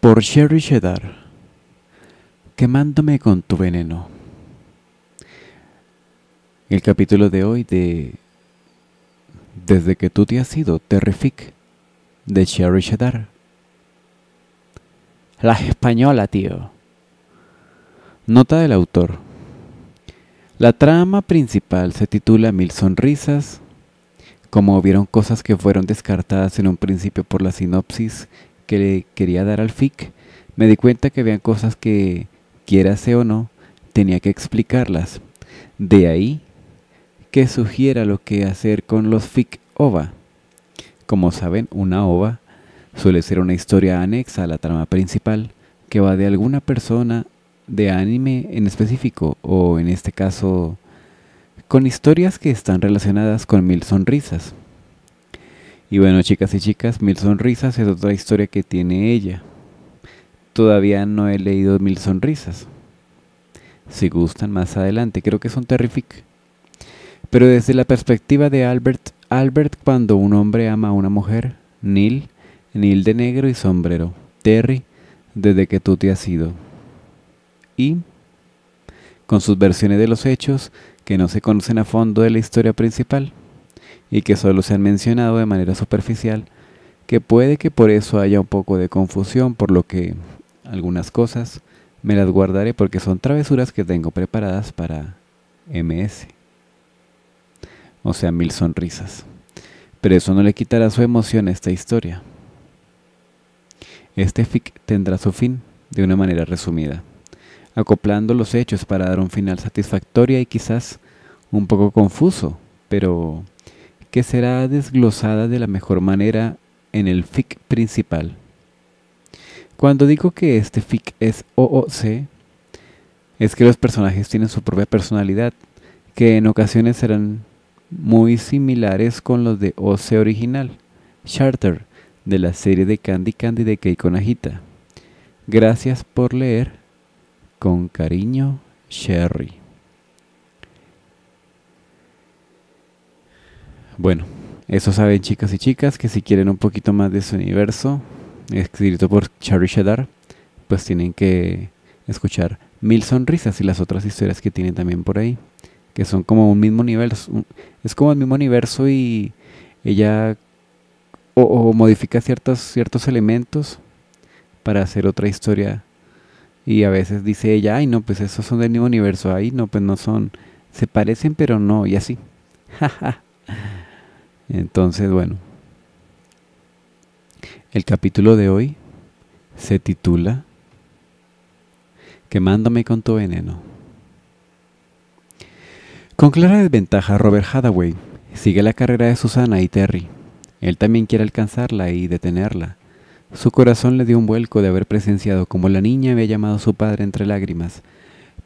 Por Sherry Shedar quemándome con tu veneno. El capítulo de hoy de Desde que tú te has ido, Terrific, de Sherry Shadar. La española, tío. Nota del autor. La trama principal se titula Mil Sonrisas. Como vieron cosas que fueron descartadas en un principio por la sinopsis que le quería dar al FIC, me di cuenta que habían cosas que, sé o no, tenía que explicarlas. De ahí que sugiera lo que hacer con los fic ova. Como saben, una ova suele ser una historia anexa a la trama principal que va de alguna persona de anime en específico o en este caso con historias que están relacionadas con Mil Sonrisas. Y bueno, chicas y chicas, Mil Sonrisas es otra historia que tiene ella. Todavía no he leído Mil Sonrisas. Si gustan, más adelante. Creo que son terrific. Pero desde la perspectiva de Albert, Albert cuando un hombre ama a una mujer, Neil, Neil de negro y sombrero, Terry, desde que tú te has ido. Y, con sus versiones de los hechos que no se conocen a fondo de la historia principal y que solo se han mencionado de manera superficial, que puede que por eso haya un poco de confusión, por lo que algunas cosas me las guardaré porque son travesuras que tengo preparadas para MS o sea, mil sonrisas. Pero eso no le quitará su emoción a esta historia. Este fic tendrá su fin de una manera resumida, acoplando los hechos para dar un final satisfactorio y quizás un poco confuso, pero que será desglosada de la mejor manera en el fic principal. Cuando digo que este fic es OOC, es que los personajes tienen su propia personalidad, que en ocasiones serán muy similares con los de OC original, Charter, de la serie de Candy Candy de Keiko Najita. Gracias por leer. Con cariño, Sherry. Bueno, eso saben chicas y chicas que si quieren un poquito más de su universo, escrito por Sherry Shadar, pues tienen que escuchar Mil Sonrisas y las otras historias que tienen también por ahí que son como un mismo universo. Es como el mismo universo y ella o, modifica ciertos, ciertos elementos para hacer otra historia. Y a veces dice ella, ay no, pues esos son del mismo universo, ay no, pues no son, se parecen pero no, y así. Entonces, bueno, el capítulo de hoy se titula Quemándome con tu veneno. Con clara desventaja, Robert Hathaway sigue la carrera de Susana y Terry. Él también quiere alcanzarla y detenerla. Su corazón le dio un vuelco de haber presenciado como la niña había llamado a su padre entre lágrimas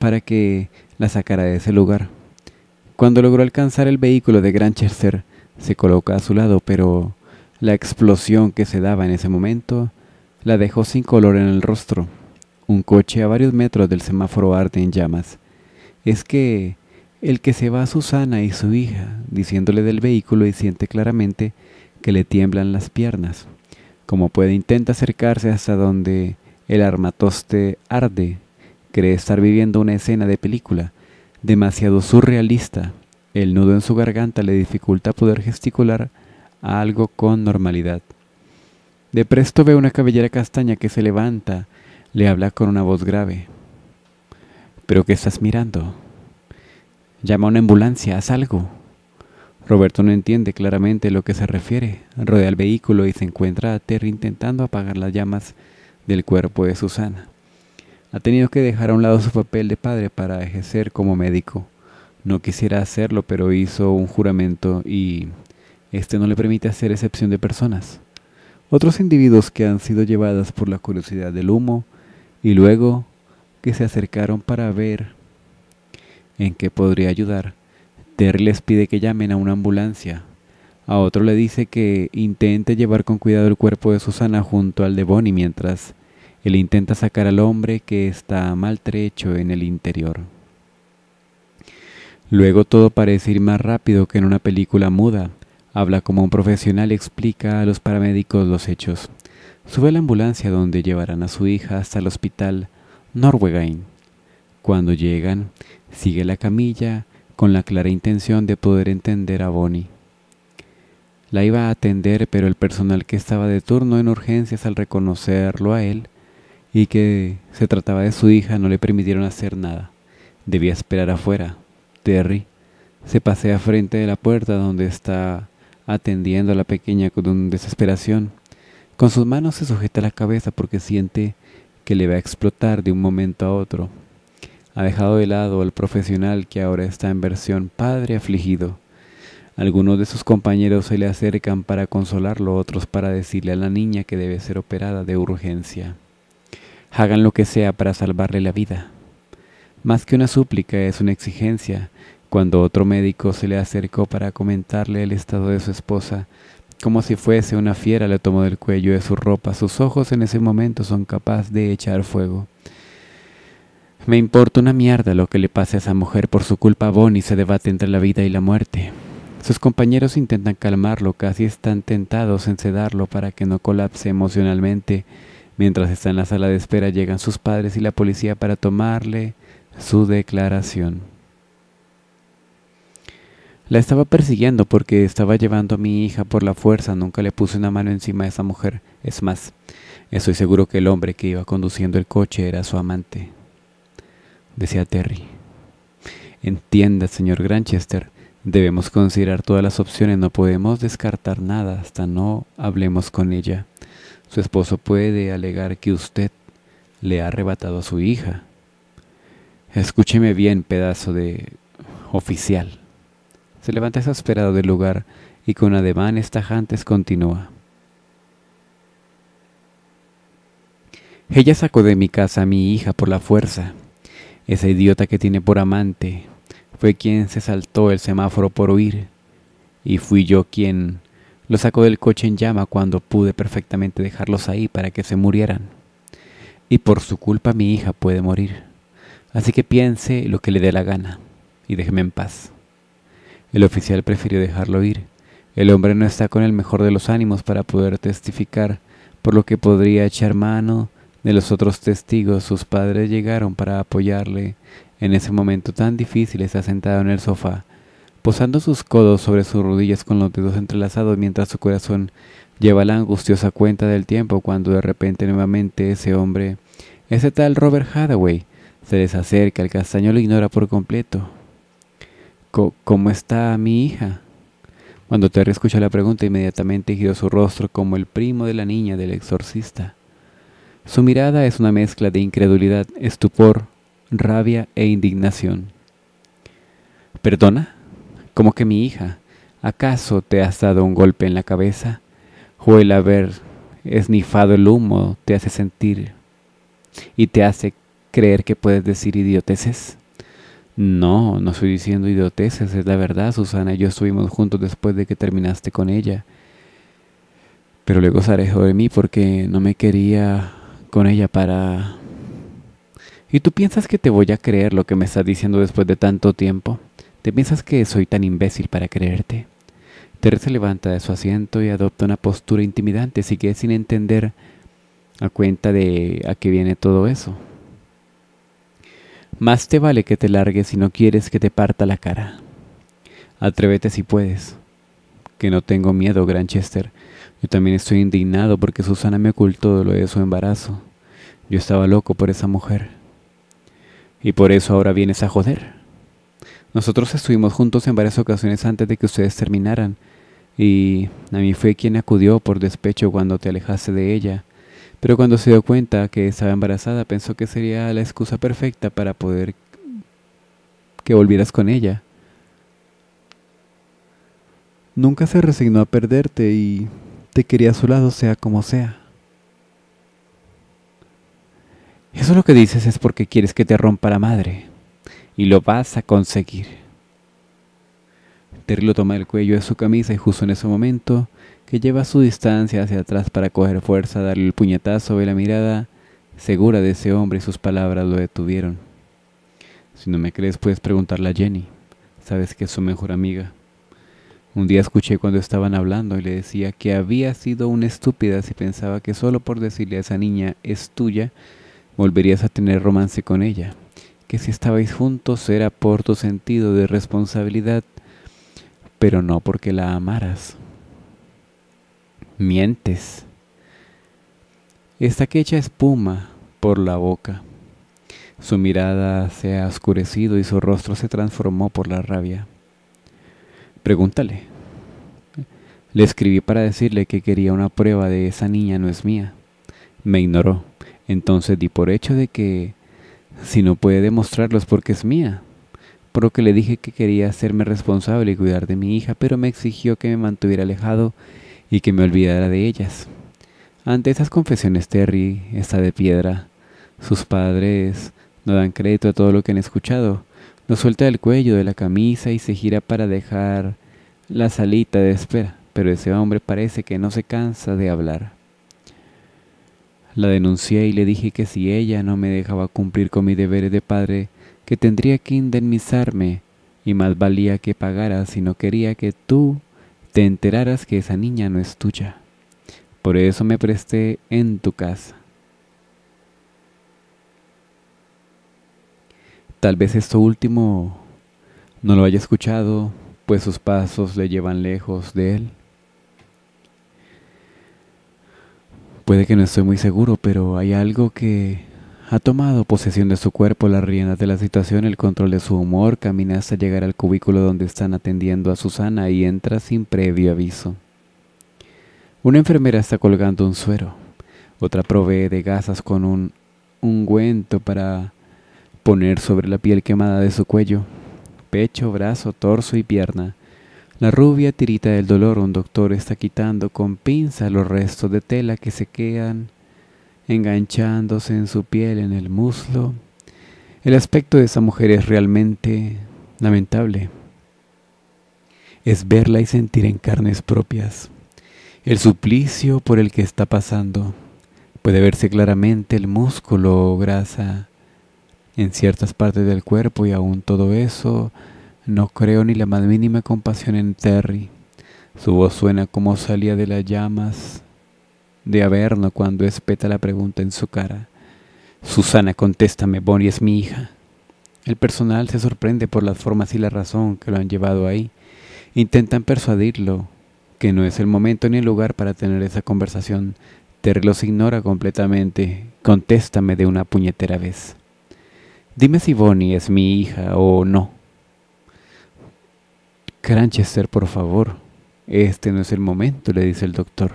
para que la sacara de ese lugar. Cuando logró alcanzar el vehículo de Granchester, se coloca a su lado, pero la explosión que se daba en ese momento la dejó sin color en el rostro. Un coche a varios metros del semáforo arde en llamas. Es que el que se va a Susana y su hija, diciéndole del vehículo y siente claramente que le tiemblan las piernas. Como puede, intenta acercarse hasta donde el armatoste arde. Cree estar viviendo una escena de película, demasiado surrealista. El nudo en su garganta le dificulta poder gesticular algo con normalidad. De presto ve una cabellera castaña que se levanta, le habla con una voz grave. ¿Pero qué estás mirando? Llama a una ambulancia, haz algo. Roberto no entiende claramente a lo que se refiere. Rodea el vehículo y se encuentra a Terry intentando apagar las llamas del cuerpo de Susana. Ha tenido que dejar a un lado su papel de padre para ejercer como médico. No quisiera hacerlo, pero hizo un juramento y este no le permite hacer excepción de personas. Otros individuos que han sido llevadas por la curiosidad del humo y luego que se acercaron para ver en qué podría ayudar. Terry les pide que llamen a una ambulancia. A otro le dice que intente llevar con cuidado el cuerpo de Susana junto al de Bonnie mientras él intenta sacar al hombre que está maltrecho en el interior. Luego todo parece ir más rápido que en una película muda. Habla como un profesional y explica a los paramédicos los hechos. Sube a la ambulancia donde llevarán a su hija hasta el hospital Norwegain. Cuando llegan, Sigue la camilla con la clara intención de poder entender a Bonnie. La iba a atender, pero el personal que estaba de turno en urgencias al reconocerlo a él y que se trataba de su hija no le permitieron hacer nada. Debía esperar afuera. Terry se pasea frente de la puerta donde está atendiendo a la pequeña con desesperación. Con sus manos se sujeta la cabeza porque siente que le va a explotar de un momento a otro ha dejado de lado al profesional que ahora está en versión padre afligido. Algunos de sus compañeros se le acercan para consolarlo, otros para decirle a la niña que debe ser operada de urgencia. Hagan lo que sea para salvarle la vida. Más que una súplica es una exigencia. Cuando otro médico se le acercó para comentarle el estado de su esposa, como si fuese una fiera le tomó del cuello de su ropa, sus ojos en ese momento son capaces de echar fuego. Me importa una mierda lo que le pase a esa mujer por su culpa. Bonnie se debate entre la vida y la muerte. Sus compañeros intentan calmarlo, casi están tentados en sedarlo para que no colapse emocionalmente. Mientras está en la sala de espera llegan sus padres y la policía para tomarle su declaración. La estaba persiguiendo porque estaba llevando a mi hija por la fuerza, nunca le puse una mano encima a esa mujer. Es más, estoy seguro que el hombre que iba conduciendo el coche era su amante decía Terry. Entienda, señor Granchester, debemos considerar todas las opciones, no podemos descartar nada hasta no hablemos con ella. Su esposo puede alegar que usted le ha arrebatado a su hija. Escúcheme bien, pedazo de oficial. Se levanta exasperado del lugar y con ademanes tajantes continúa. Ella sacó de mi casa a mi hija por la fuerza. Ese idiota que tiene por amante fue quien se saltó el semáforo por huir y fui yo quien lo sacó del coche en llama cuando pude perfectamente dejarlos ahí para que se murieran. Y por su culpa mi hija puede morir. Así que piense lo que le dé la gana y déjeme en paz. El oficial prefirió dejarlo ir. El hombre no está con el mejor de los ánimos para poder testificar, por lo que podría echar mano de los otros testigos, sus padres llegaron para apoyarle. En ese momento tan difícil está sentado en el sofá, posando sus codos sobre sus rodillas con los dedos entrelazados mientras su corazón lleva la angustiosa cuenta del tiempo cuando de repente nuevamente ese hombre, ese tal Robert Hathaway, se les acerca. El castaño lo ignora por completo. ¿Cómo está mi hija? Cuando Terry escuchó la pregunta, inmediatamente giró su rostro como el primo de la niña del exorcista. Su mirada es una mezcla de incredulidad, estupor, rabia e indignación. ¿Perdona? ¿Cómo que mi hija? ¿Acaso te has dado un golpe en la cabeza? ¿O el haber esnifado el humo te hace sentir y te hace creer que puedes decir idioteces? No, no estoy diciendo idioteces, es la verdad, Susana. Yo estuvimos juntos después de que terminaste con ella. Pero luego se alejó de mí porque no me quería con ella para... ¿Y tú piensas que te voy a creer lo que me estás diciendo después de tanto tiempo? ¿Te piensas que soy tan imbécil para creerte? Teresa levanta de su asiento y adopta una postura intimidante, sigue sin entender a cuenta de a qué viene todo eso. Más te vale que te largues si no quieres que te parta la cara. Atrévete si puedes. Que no tengo miedo, Granchester. Yo también estoy indignado porque Susana me ocultó lo de su embarazo. Yo estaba loco por esa mujer. Y por eso ahora vienes a joder. Nosotros estuvimos juntos en varias ocasiones antes de que ustedes terminaran, y a mí fue quien acudió por despecho cuando te alejaste de ella, pero cuando se dio cuenta que estaba embarazada pensó que sería la excusa perfecta para poder que volvieras con ella. Nunca se resignó a perderte y te quería a su lado sea como sea. Eso lo que dices es porque quieres que te rompa la madre. Y lo vas a conseguir. Terry lo toma del cuello de su camisa y justo en ese momento, que lleva su distancia hacia atrás para coger fuerza, darle el puñetazo, y la mirada segura de ese hombre y sus palabras lo detuvieron. Si no me crees, puedes preguntarle a Jenny. Sabes que es su mejor amiga. Un día escuché cuando estaban hablando y le decía que había sido una estúpida si pensaba que solo por decirle a esa niña es tuya, volverías a tener romance con ella, que si estabais juntos era por tu sentido de responsabilidad, pero no porque la amaras. Mientes. Está que echa espuma por la boca. Su mirada se ha oscurecido y su rostro se transformó por la rabia. Pregúntale, le escribí para decirle que quería una prueba de esa niña no es mía. Me ignoró. Entonces di por hecho de que si no puede demostrarlo es porque es mía. Por lo que le dije que quería hacerme responsable y cuidar de mi hija, pero me exigió que me mantuviera alejado y que me olvidara de ellas. Ante esas confesiones Terry está de piedra. Sus padres no dan crédito a todo lo que han escuchado. Lo suelta del cuello de la camisa y se gira para dejar la salita de espera pero ese hombre parece que no se cansa de hablar. La denuncié y le dije que si ella no me dejaba cumplir con mis deberes de padre, que tendría que indemnizarme, y más valía que pagara si no quería que tú te enteraras que esa niña no es tuya. Por eso me presté en tu casa. Tal vez esto último no lo haya escuchado, pues sus pasos le llevan lejos de él. Puede que no estoy muy seguro, pero hay algo que ha tomado posesión de su cuerpo, las riendas de la situación, el control de su humor, camina hasta llegar al cubículo donde están atendiendo a Susana y entra sin previo aviso. Una enfermera está colgando un suero, otra provee de gasas con un ungüento para poner sobre la piel quemada de su cuello, pecho, brazo, torso y pierna. La rubia tirita del dolor, un doctor está quitando con pinza los restos de tela que se quedan enganchándose en su piel, en el muslo. El aspecto de esa mujer es realmente lamentable. Es verla y sentir en carnes propias el suplicio por el que está pasando. Puede verse claramente el músculo o grasa en ciertas partes del cuerpo y aún todo eso no creo ni la más mínima compasión en Terry. Su voz suena como salía de las llamas de Averno cuando espeta la pregunta en su cara. Susana, contéstame, Bonnie es mi hija. El personal se sorprende por las formas y la razón que lo han llevado ahí. Intentan persuadirlo que no es el momento ni el lugar para tener esa conversación. Terry los ignora completamente. Contéstame de una puñetera vez. Dime si Bonnie es mi hija o no. Cranchester, por favor. Este no es el momento, le dice el doctor.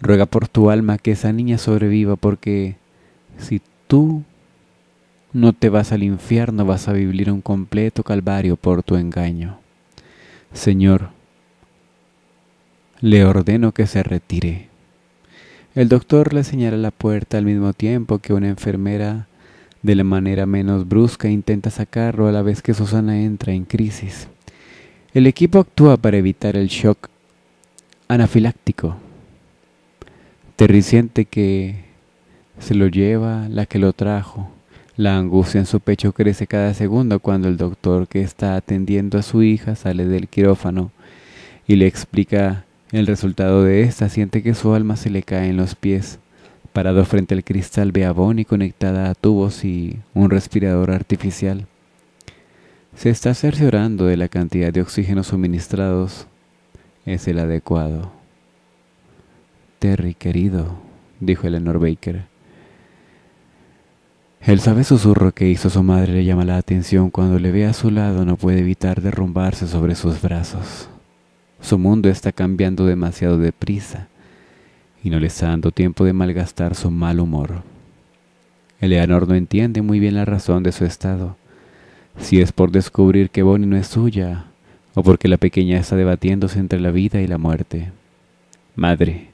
Ruega por tu alma que esa niña sobreviva porque si tú no te vas al infierno vas a vivir un completo calvario por tu engaño. Señor, le ordeno que se retire. El doctor le señala la puerta al mismo tiempo que una enfermera de la manera menos brusca intenta sacarlo a la vez que Susana entra en crisis. El equipo actúa para evitar el shock anafiláctico, siente que se lo lleva la que lo trajo. La angustia en su pecho crece cada segundo cuando el doctor que está atendiendo a su hija sale del quirófano y le explica el resultado de esta. Siente que su alma se le cae en los pies. Parado frente al cristal, ve a conectada a tubos y un respirador artificial. Se está cerciorando de la cantidad de oxígeno suministrados. Es el adecuado. Terry, querido, dijo Eleanor Baker. El suave susurro que hizo su madre le llama la atención cuando le ve a su lado no puede evitar derrumbarse sobre sus brazos. Su mundo está cambiando demasiado deprisa y no le está dando tiempo de malgastar su mal humor. Eleanor no entiende muy bien la razón de su estado si es por descubrir que Bonnie no es suya, o porque la pequeña está debatiéndose entre la vida y la muerte. Madre,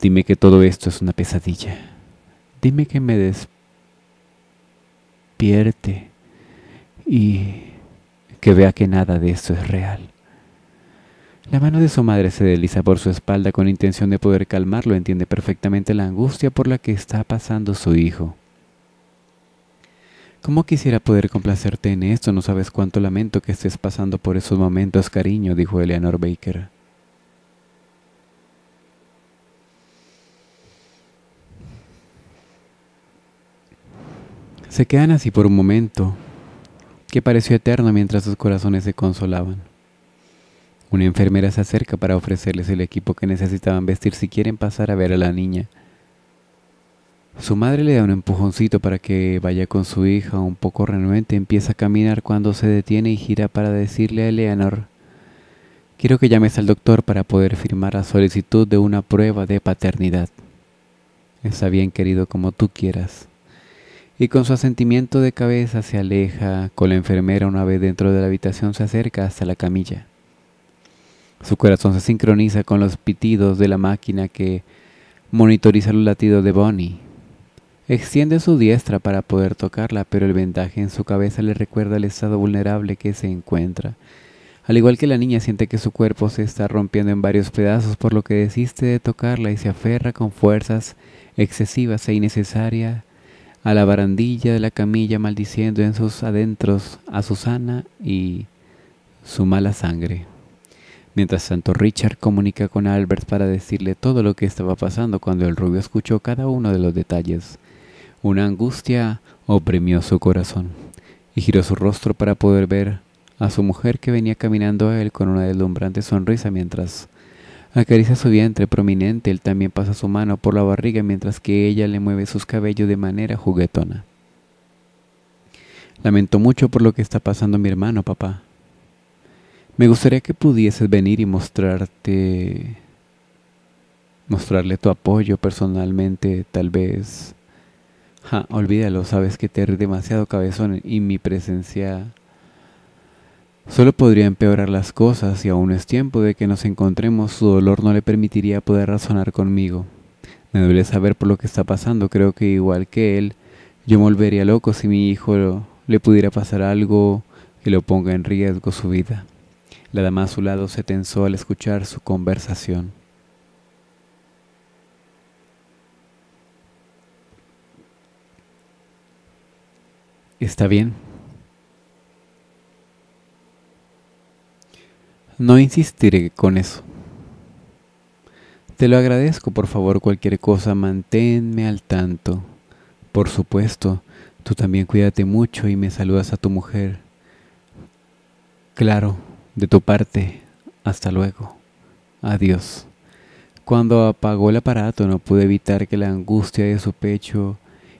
dime que todo esto es una pesadilla. Dime que me despierte y que vea que nada de esto es real. La mano de su madre se desliza por su espalda con intención de poder calmarlo. Entiende perfectamente la angustia por la que está pasando su hijo. ¿Cómo quisiera poder complacerte en esto? No sabes cuánto lamento que estés pasando por esos momentos, cariño, dijo Eleanor Baker. Se quedan así por un momento, que pareció eterno mientras sus corazones se consolaban. Una enfermera se acerca para ofrecerles el equipo que necesitaban vestir si quieren pasar a ver a la niña, su madre le da un empujoncito para que vaya con su hija, un poco renuente, empieza a caminar cuando se detiene y gira para decirle a Eleanor, quiero que llames al doctor para poder firmar la solicitud de una prueba de paternidad. Está bien, querido, como tú quieras. Y con su asentimiento de cabeza se aleja, con la enfermera una vez dentro de la habitación se acerca hasta la camilla. Su corazón se sincroniza con los pitidos de la máquina que monitoriza el latido de Bonnie. Extiende su diestra para poder tocarla, pero el vendaje en su cabeza le recuerda el estado vulnerable que se encuentra. Al igual que la niña siente que su cuerpo se está rompiendo en varios pedazos, por lo que desiste de tocarla y se aferra con fuerzas excesivas e innecesarias a la barandilla de la camilla, maldiciendo en sus adentros a Susana y su mala sangre. Mientras tanto, Richard comunica con Albert para decirle todo lo que estaba pasando cuando el rubio escuchó cada uno de los detalles. Una angustia oprimió su corazón y giró su rostro para poder ver a su mujer que venía caminando a él con una deslumbrante sonrisa mientras acaricia su vientre prominente. Él también pasa su mano por la barriga mientras que ella le mueve sus cabellos de manera juguetona. Lamento mucho por lo que está pasando mi hermano, papá. Me gustaría que pudieses venir y mostrarte mostrarle tu apoyo personalmente, tal vez olvídalo, sabes que te eres demasiado cabezón y mi presencia solo podría empeorar las cosas y aún es tiempo de que nos encontremos. Su dolor no le permitiría poder razonar conmigo. Me duele saber por lo que está pasando. Creo que igual que él, yo me volvería loco si mi hijo le pudiera pasar algo que lo ponga en riesgo su vida. La dama a su lado se tensó al escuchar su conversación. está bien. No insistiré con eso. Te lo agradezco, por favor, cualquier cosa, manténme al tanto. Por supuesto, tú también cuídate mucho y me saludas a tu mujer. Claro, de tu parte, hasta luego. Adiós. Cuando apagó el aparato no pude evitar que la angustia de su pecho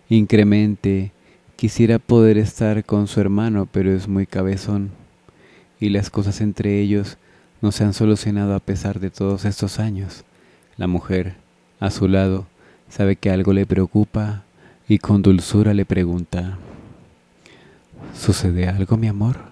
incremente Quisiera poder estar con su hermano, pero es muy cabezón, y las cosas entre ellos no se han solucionado a pesar de todos estos años. La mujer, a su lado, sabe que algo le preocupa y con dulzura le pregunta, ¿Sucede algo, mi amor?